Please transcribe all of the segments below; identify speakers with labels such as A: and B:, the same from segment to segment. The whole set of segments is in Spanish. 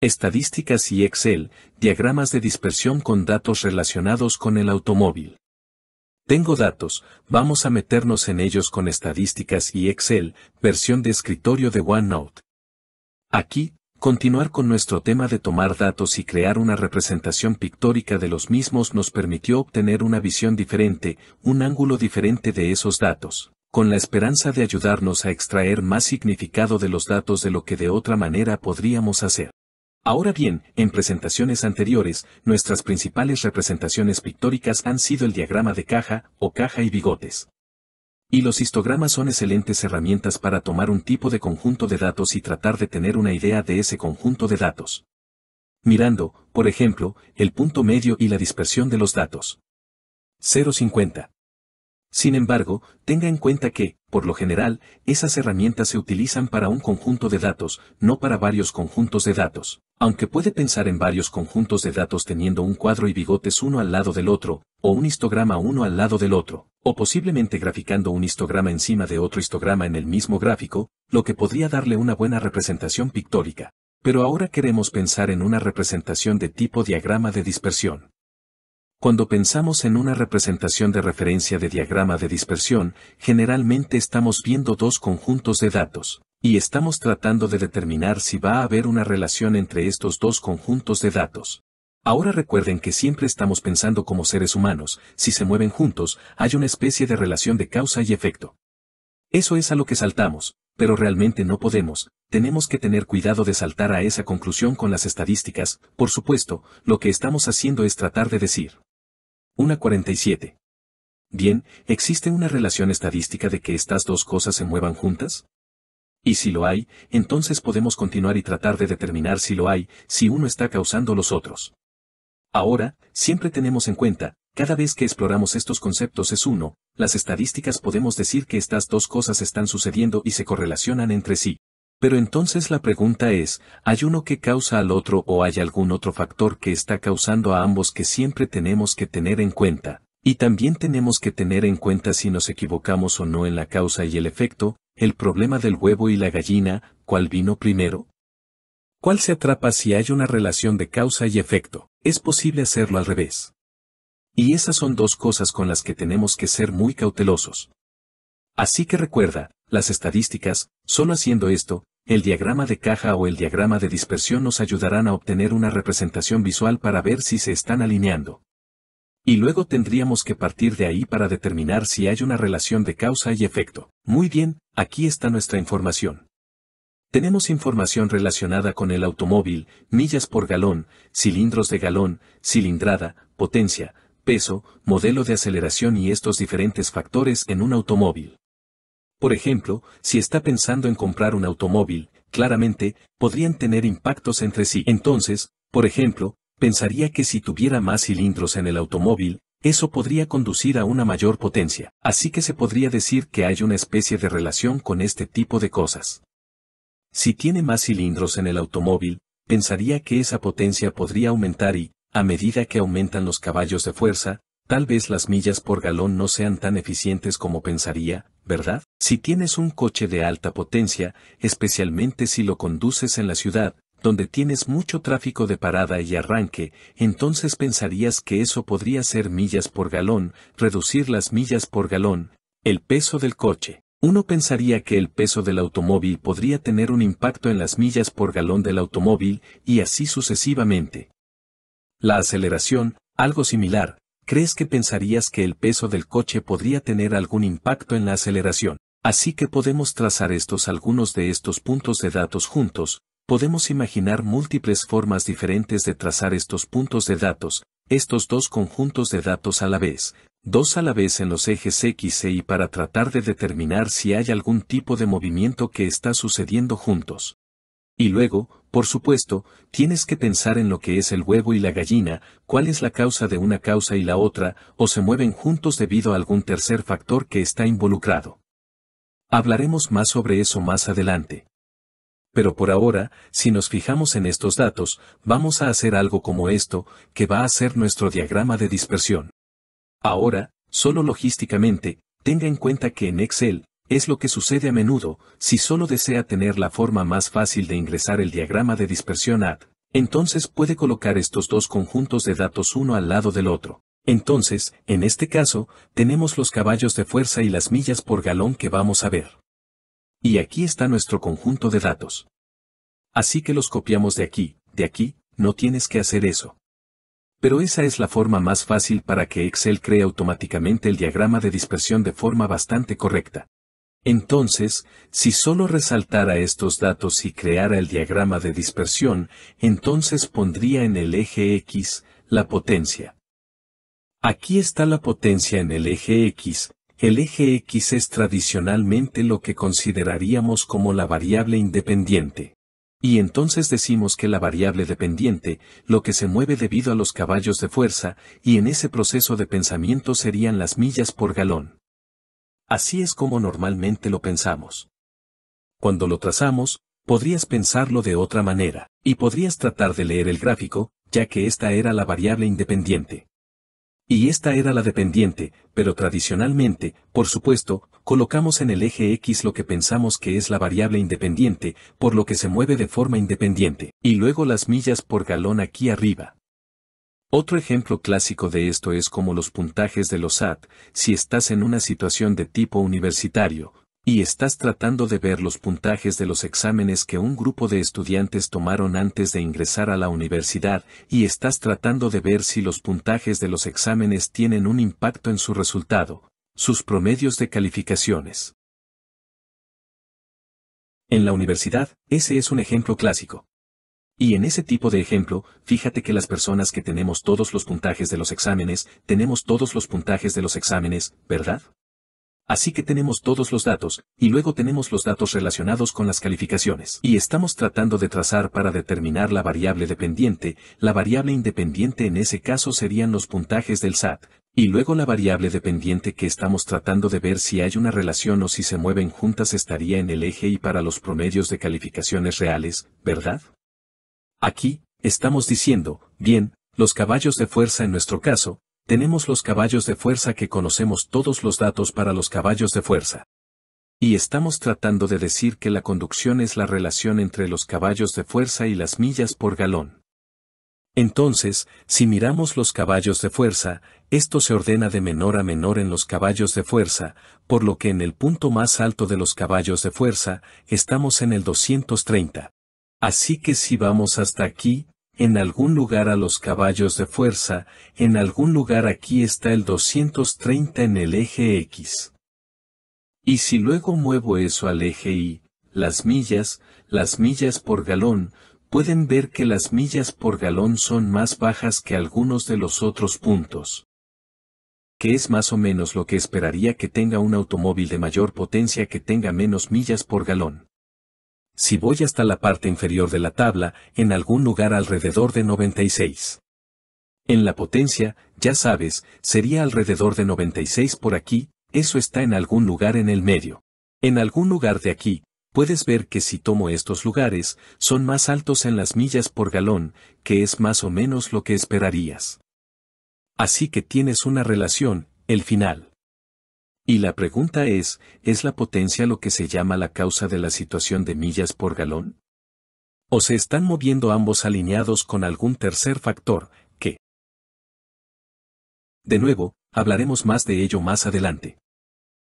A: Estadísticas y Excel, diagramas de dispersión con datos relacionados con el automóvil. Tengo datos, vamos a meternos en ellos con estadísticas y Excel, versión de escritorio de OneNote. Aquí, continuar con nuestro tema de tomar datos y crear una representación pictórica de los mismos nos permitió obtener una visión diferente, un ángulo diferente de esos datos con la esperanza de ayudarnos a extraer más significado de los datos de lo que de otra manera podríamos hacer. Ahora bien, en presentaciones anteriores, nuestras principales representaciones pictóricas han sido el diagrama de caja, o caja y bigotes. Y los histogramas son excelentes herramientas para tomar un tipo de conjunto de datos y tratar de tener una idea de ese conjunto de datos. Mirando, por ejemplo, el punto medio y la dispersión de los datos. 050. Sin embargo, tenga en cuenta que, por lo general, esas herramientas se utilizan para un conjunto de datos, no para varios conjuntos de datos. Aunque puede pensar en varios conjuntos de datos teniendo un cuadro y bigotes uno al lado del otro, o un histograma uno al lado del otro, o posiblemente graficando un histograma encima de otro histograma en el mismo gráfico, lo que podría darle una buena representación pictórica. Pero ahora queremos pensar en una representación de tipo diagrama de dispersión. Cuando pensamos en una representación de referencia de diagrama de dispersión, generalmente estamos viendo dos conjuntos de datos, y estamos tratando de determinar si va a haber una relación entre estos dos conjuntos de datos. Ahora recuerden que siempre estamos pensando como seres humanos, si se mueven juntos, hay una especie de relación de causa y efecto. Eso es a lo que saltamos, pero realmente no podemos, tenemos que tener cuidado de saltar a esa conclusión con las estadísticas, por supuesto, lo que estamos haciendo es tratar de decir, 1.47. Bien, ¿existe una relación estadística de que estas dos cosas se muevan juntas? Y si lo hay, entonces podemos continuar y tratar de determinar si lo hay, si uno está causando los otros. Ahora, siempre tenemos en cuenta, cada vez que exploramos estos conceptos es uno, las estadísticas podemos decir que estas dos cosas están sucediendo y se correlacionan entre sí. Pero entonces la pregunta es, ¿hay uno que causa al otro o hay algún otro factor que está causando a ambos que siempre tenemos que tener en cuenta? Y también tenemos que tener en cuenta si nos equivocamos o no en la causa y el efecto, el problema del huevo y la gallina, ¿cuál vino primero? ¿Cuál se atrapa si hay una relación de causa y efecto? Es posible hacerlo al revés. Y esas son dos cosas con las que tenemos que ser muy cautelosos. Así que recuerda, las estadísticas, solo haciendo esto, el diagrama de caja o el diagrama de dispersión nos ayudarán a obtener una representación visual para ver si se están alineando. Y luego tendríamos que partir de ahí para determinar si hay una relación de causa y efecto. Muy bien, aquí está nuestra información. Tenemos información relacionada con el automóvil, millas por galón, cilindros de galón, cilindrada, potencia, peso, modelo de aceleración y estos diferentes factores en un automóvil. Por ejemplo, si está pensando en comprar un automóvil, claramente, podrían tener impactos entre sí. Entonces, por ejemplo, pensaría que si tuviera más cilindros en el automóvil, eso podría conducir a una mayor potencia. Así que se podría decir que hay una especie de relación con este tipo de cosas. Si tiene más cilindros en el automóvil, pensaría que esa potencia podría aumentar y, a medida que aumentan los caballos de fuerza, Tal vez las millas por galón no sean tan eficientes como pensaría, ¿verdad? Si tienes un coche de alta potencia, especialmente si lo conduces en la ciudad, donde tienes mucho tráfico de parada y arranque, entonces pensarías que eso podría ser millas por galón, reducir las millas por galón, el peso del coche. Uno pensaría que el peso del automóvil podría tener un impacto en las millas por galón del automóvil, y así sucesivamente. La aceleración, algo similar, crees que pensarías que el peso del coche podría tener algún impacto en la aceleración. Así que podemos trazar estos algunos de estos puntos de datos juntos, podemos imaginar múltiples formas diferentes de trazar estos puntos de datos, estos dos conjuntos de datos a la vez, dos a la vez en los ejes X e Y para tratar de determinar si hay algún tipo de movimiento que está sucediendo juntos. Y luego, por supuesto, tienes que pensar en lo que es el huevo y la gallina, cuál es la causa de una causa y la otra, o se mueven juntos debido a algún tercer factor que está involucrado. Hablaremos más sobre eso más adelante. Pero por ahora, si nos fijamos en estos datos, vamos a hacer algo como esto, que va a ser nuestro diagrama de dispersión. Ahora, solo logísticamente, tenga en cuenta que en Excel, es lo que sucede a menudo, si solo desea tener la forma más fácil de ingresar el diagrama de dispersión ADD, entonces puede colocar estos dos conjuntos de datos uno al lado del otro. Entonces, en este caso, tenemos los caballos de fuerza y las millas por galón que vamos a ver. Y aquí está nuestro conjunto de datos. Así que los copiamos de aquí, de aquí, no tienes que hacer eso. Pero esa es la forma más fácil para que Excel cree automáticamente el diagrama de dispersión de forma bastante correcta. Entonces, si solo resaltara estos datos y creara el diagrama de dispersión, entonces pondría en el eje X la potencia. Aquí está la potencia en el eje X. El eje X es tradicionalmente lo que consideraríamos como la variable independiente. Y entonces decimos que la variable dependiente, lo que se mueve debido a los caballos de fuerza, y en ese proceso de pensamiento serían las millas por galón. Así es como normalmente lo pensamos. Cuando lo trazamos, podrías pensarlo de otra manera, y podrías tratar de leer el gráfico, ya que esta era la variable independiente. Y esta era la dependiente, pero tradicionalmente, por supuesto, colocamos en el eje X lo que pensamos que es la variable independiente, por lo que se mueve de forma independiente, y luego las millas por galón aquí arriba. Otro ejemplo clásico de esto es como los puntajes de los SAT, si estás en una situación de tipo universitario, y estás tratando de ver los puntajes de los exámenes que un grupo de estudiantes tomaron antes de ingresar a la universidad, y estás tratando de ver si los puntajes de los exámenes tienen un impacto en su resultado, sus promedios de calificaciones. En la universidad, ese es un ejemplo clásico. Y en ese tipo de ejemplo, fíjate que las personas que tenemos todos los puntajes de los exámenes, tenemos todos los puntajes de los exámenes, ¿verdad? Así que tenemos todos los datos, y luego tenemos los datos relacionados con las calificaciones. Y estamos tratando de trazar para determinar la variable dependiente, la variable independiente en ese caso serían los puntajes del SAT, y luego la variable dependiente que estamos tratando de ver si hay una relación o si se mueven juntas estaría en el eje y para los promedios de calificaciones reales, ¿verdad? Aquí, estamos diciendo, bien, los caballos de fuerza en nuestro caso, tenemos los caballos de fuerza que conocemos todos los datos para los caballos de fuerza. Y estamos tratando de decir que la conducción es la relación entre los caballos de fuerza y las millas por galón. Entonces, si miramos los caballos de fuerza, esto se ordena de menor a menor en los caballos de fuerza, por lo que en el punto más alto de los caballos de fuerza, estamos en el 230. Así que si vamos hasta aquí, en algún lugar a los caballos de fuerza, en algún lugar aquí está el 230 en el eje X. Y si luego muevo eso al eje Y, las millas, las millas por galón, pueden ver que las millas por galón son más bajas que algunos de los otros puntos. Que es más o menos lo que esperaría que tenga un automóvil de mayor potencia que tenga menos millas por galón si voy hasta la parte inferior de la tabla, en algún lugar alrededor de 96. En la potencia, ya sabes, sería alrededor de 96 por aquí, eso está en algún lugar en el medio. En algún lugar de aquí, puedes ver que si tomo estos lugares, son más altos en las millas por galón, que es más o menos lo que esperarías. Así que tienes una relación, el final. Y la pregunta es, ¿es la potencia lo que se llama la causa de la situación de millas por galón? ¿O se están moviendo ambos alineados con algún tercer factor, que... De nuevo, hablaremos más de ello más adelante.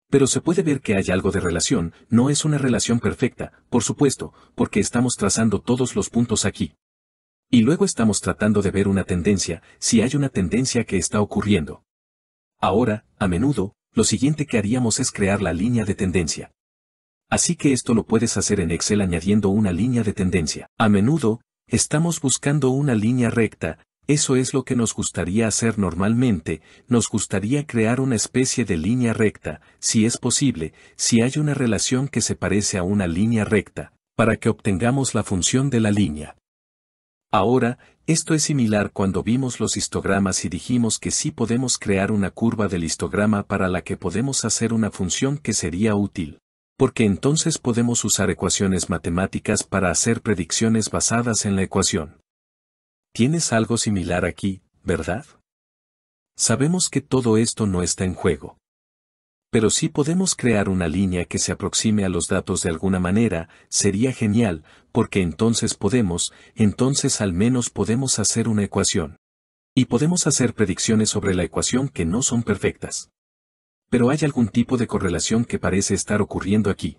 A: Pero se puede ver que hay algo de relación, no es una relación perfecta, por supuesto, porque estamos trazando todos los puntos aquí. Y luego estamos tratando de ver una tendencia, si hay una tendencia que está ocurriendo. Ahora, a menudo, lo siguiente que haríamos es crear la línea de tendencia. Así que esto lo puedes hacer en Excel añadiendo una línea de tendencia. A menudo, estamos buscando una línea recta, eso es lo que nos gustaría hacer normalmente, nos gustaría crear una especie de línea recta, si es posible, si hay una relación que se parece a una línea recta, para que obtengamos la función de la línea. Ahora, esto es similar cuando vimos los histogramas y dijimos que sí podemos crear una curva del histograma para la que podemos hacer una función que sería útil. Porque entonces podemos usar ecuaciones matemáticas para hacer predicciones basadas en la ecuación. Tienes algo similar aquí, ¿verdad? Sabemos que todo esto no está en juego pero si podemos crear una línea que se aproxime a los datos de alguna manera, sería genial, porque entonces podemos, entonces al menos podemos hacer una ecuación. Y podemos hacer predicciones sobre la ecuación que no son perfectas. Pero hay algún tipo de correlación que parece estar ocurriendo aquí.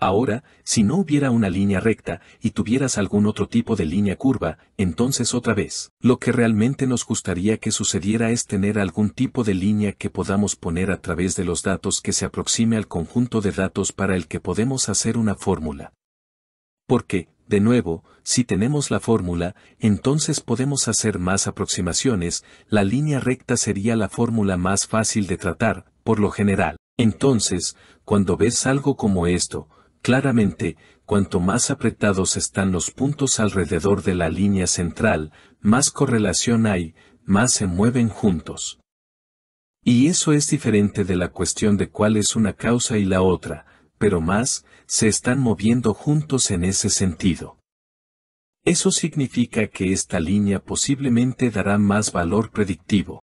A: Ahora, si no hubiera una línea recta y tuvieras algún otro tipo de línea curva, entonces otra vez, lo que realmente nos gustaría que sucediera es tener algún tipo de línea que podamos poner a través de los datos que se aproxime al conjunto de datos para el que podemos hacer una fórmula. Porque, de nuevo, si tenemos la fórmula, entonces podemos hacer más aproximaciones, la línea recta sería la fórmula más fácil de tratar, por lo general. Entonces, cuando ves algo como esto, Claramente, cuanto más apretados están los puntos alrededor de la línea central, más correlación hay, más se mueven juntos. Y eso es diferente de la cuestión de cuál es una causa y la otra, pero más, se están moviendo juntos en ese sentido. Eso significa que esta línea posiblemente dará más valor predictivo.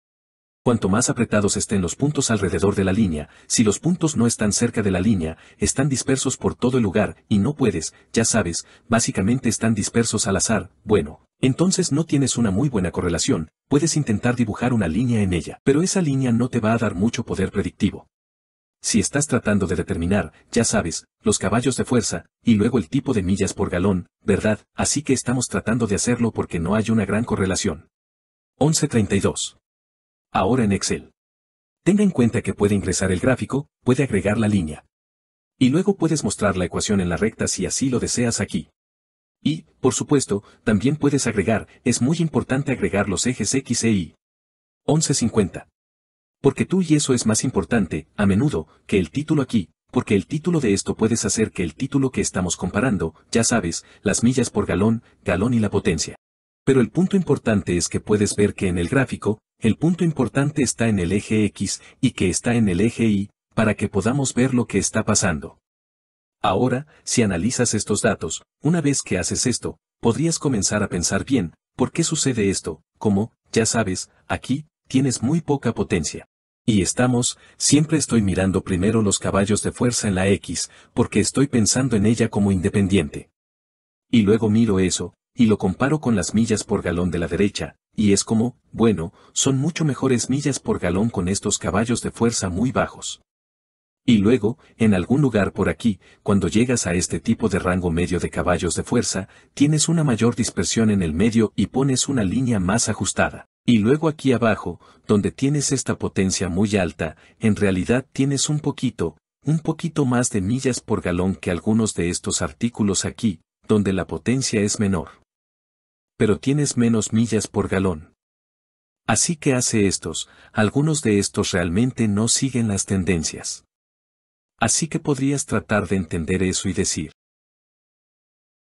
A: Cuanto más apretados estén los puntos alrededor de la línea, si los puntos no están cerca de la línea, están dispersos por todo el lugar, y no puedes, ya sabes, básicamente están dispersos al azar, bueno, entonces no tienes una muy buena correlación, puedes intentar dibujar una línea en ella, pero esa línea no te va a dar mucho poder predictivo. Si estás tratando de determinar, ya sabes, los caballos de fuerza, y luego el tipo de millas por galón, ¿verdad? Así que estamos tratando de hacerlo porque no hay una gran correlación. 1132 ahora en Excel. Tenga en cuenta que puede ingresar el gráfico, puede agregar la línea. Y luego puedes mostrar la ecuación en la recta si así lo deseas aquí. Y, por supuesto, también puedes agregar, es muy importante agregar los ejes X e Y. 1150. Porque tú y eso es más importante, a menudo, que el título aquí, porque el título de esto puedes hacer que el título que estamos comparando, ya sabes, las millas por galón, galón y la potencia. Pero el punto importante es que puedes ver que en el gráfico, el punto importante está en el eje X y que está en el eje Y, para que podamos ver lo que está pasando. Ahora, si analizas estos datos, una vez que haces esto, podrías comenzar a pensar bien, ¿por qué sucede esto? Como, ya sabes, aquí, tienes muy poca potencia. Y estamos, siempre estoy mirando primero los caballos de fuerza en la X, porque estoy pensando en ella como independiente. Y luego miro eso, y lo comparo con las millas por galón de la derecha, y es como, bueno, son mucho mejores millas por galón con estos caballos de fuerza muy bajos. Y luego, en algún lugar por aquí, cuando llegas a este tipo de rango medio de caballos de fuerza, tienes una mayor dispersión en el medio y pones una línea más ajustada. Y luego aquí abajo, donde tienes esta potencia muy alta, en realidad tienes un poquito, un poquito más de millas por galón que algunos de estos artículos aquí, donde la potencia es menor pero tienes menos millas por galón. Así que hace estos, algunos de estos realmente no siguen las tendencias. Así que podrías tratar de entender eso y decir.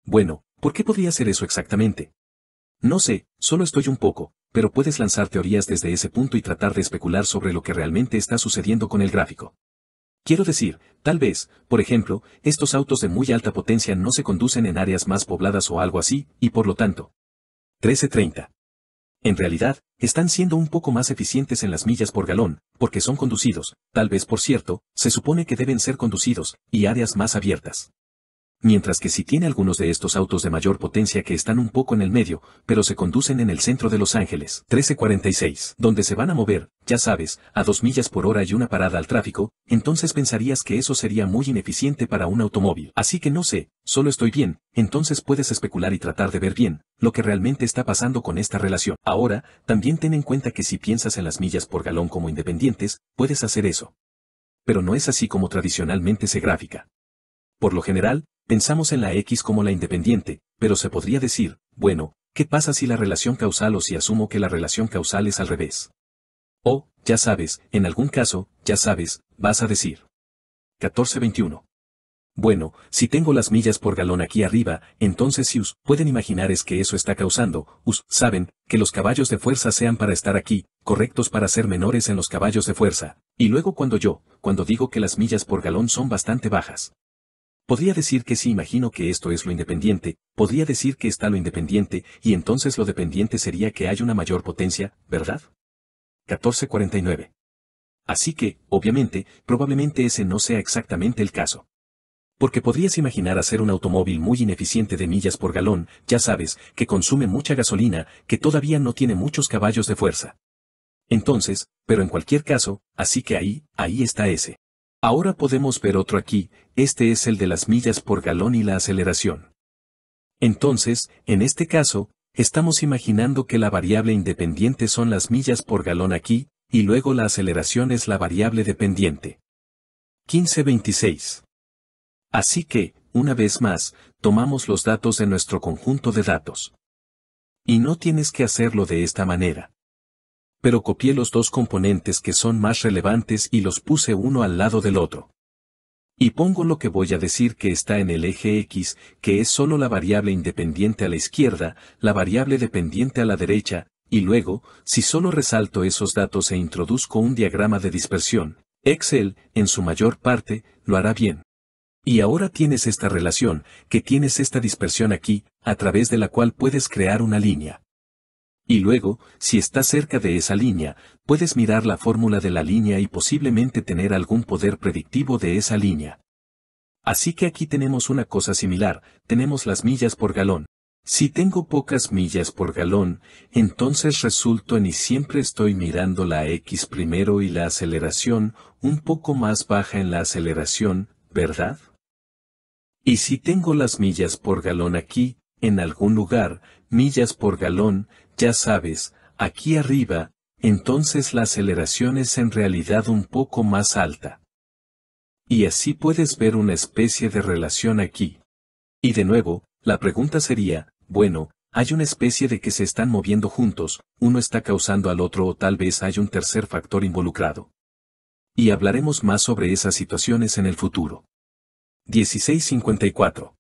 A: Bueno, ¿por qué podría ser eso exactamente? No sé, solo estoy un poco, pero puedes lanzar teorías desde ese punto y tratar de especular sobre lo que realmente está sucediendo con el gráfico. Quiero decir, tal vez, por ejemplo, estos autos de muy alta potencia no se conducen en áreas más pobladas o algo así, y por lo tanto, 1330. En realidad, están siendo un poco más eficientes en las millas por galón, porque son conducidos, tal vez por cierto, se supone que deben ser conducidos, y áreas más abiertas mientras que si tiene algunos de estos autos de mayor potencia que están un poco en el medio, pero se conducen en el centro de Los Ángeles, 1346, donde se van a mover, ya sabes, a dos millas por hora y una parada al tráfico, entonces pensarías que eso sería muy ineficiente para un automóvil. Así que no sé, solo estoy bien, entonces puedes especular y tratar de ver bien, lo que realmente está pasando con esta relación. Ahora, también ten en cuenta que si piensas en las millas por galón como independientes, puedes hacer eso. Pero no es así como tradicionalmente se gráfica. Por lo general, Pensamos en la X como la independiente, pero se podría decir, bueno, ¿qué pasa si la relación causal o si asumo que la relación causal es al revés? O, ya sabes, en algún caso, ya sabes, vas a decir. 1421. Bueno, si tengo las millas por galón aquí arriba, entonces si us pueden imaginar es que eso está causando, us saben, que los caballos de fuerza sean para estar aquí, correctos para ser menores en los caballos de fuerza, y luego cuando yo, cuando digo que las millas por galón son bastante bajas, Podría decir que si imagino que esto es lo independiente, podría decir que está lo independiente, y entonces lo dependiente sería que hay una mayor potencia, ¿verdad? 1449. Así que, obviamente, probablemente ese no sea exactamente el caso. Porque podrías imaginar hacer un automóvil muy ineficiente de millas por galón, ya sabes, que consume mucha gasolina, que todavía no tiene muchos caballos de fuerza. Entonces, pero en cualquier caso, así que ahí, ahí está ese. Ahora podemos ver otro aquí, este es el de las millas por galón y la aceleración. Entonces, en este caso, estamos imaginando que la variable independiente son las millas por galón aquí, y luego la aceleración es la variable dependiente. 1526. Así que, una vez más, tomamos los datos de nuestro conjunto de datos. Y no tienes que hacerlo de esta manera pero copié los dos componentes que son más relevantes y los puse uno al lado del otro. Y pongo lo que voy a decir que está en el eje X, que es solo la variable independiente a la izquierda, la variable dependiente a la derecha, y luego, si solo resalto esos datos e introduzco un diagrama de dispersión, Excel, en su mayor parte, lo hará bien. Y ahora tienes esta relación, que tienes esta dispersión aquí, a través de la cual puedes crear una línea. Y luego, si estás cerca de esa línea, puedes mirar la fórmula de la línea y posiblemente tener algún poder predictivo de esa línea. Así que aquí tenemos una cosa similar, tenemos las millas por galón. Si tengo pocas millas por galón, entonces resulto en y siempre estoy mirando la X primero y la aceleración, un poco más baja en la aceleración, ¿verdad? Y si tengo las millas por galón aquí, en algún lugar, millas por galón, ya sabes, aquí arriba, entonces la aceleración es en realidad un poco más alta. Y así puedes ver una especie de relación aquí. Y de nuevo, la pregunta sería, bueno, hay una especie de que se están moviendo juntos, uno está causando al otro o tal vez hay un tercer factor involucrado. Y hablaremos más sobre esas situaciones en el futuro. 1654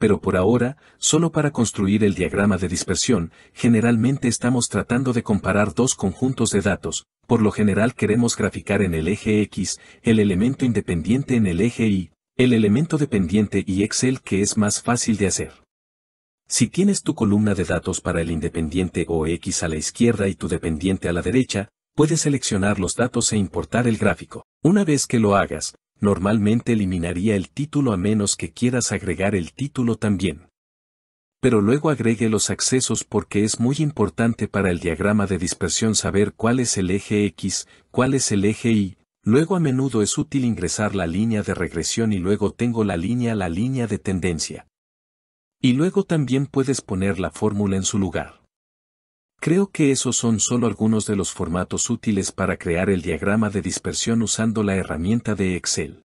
A: pero por ahora, solo para construir el diagrama de dispersión, generalmente estamos tratando de comparar dos conjuntos de datos, por lo general queremos graficar en el eje X, el elemento independiente en el eje Y, el elemento dependiente y Excel que es más fácil de hacer. Si tienes tu columna de datos para el independiente o X a la izquierda y tu dependiente a la derecha, puedes seleccionar los datos e importar el gráfico. Una vez que lo hagas, normalmente eliminaría el título a menos que quieras agregar el título también. Pero luego agregue los accesos porque es muy importante para el diagrama de dispersión saber cuál es el eje X, cuál es el eje Y, luego a menudo es útil ingresar la línea de regresión y luego tengo la línea la línea de tendencia. Y luego también puedes poner la fórmula en su lugar. Creo que esos son solo algunos de los formatos útiles para crear el diagrama de dispersión usando la herramienta de Excel.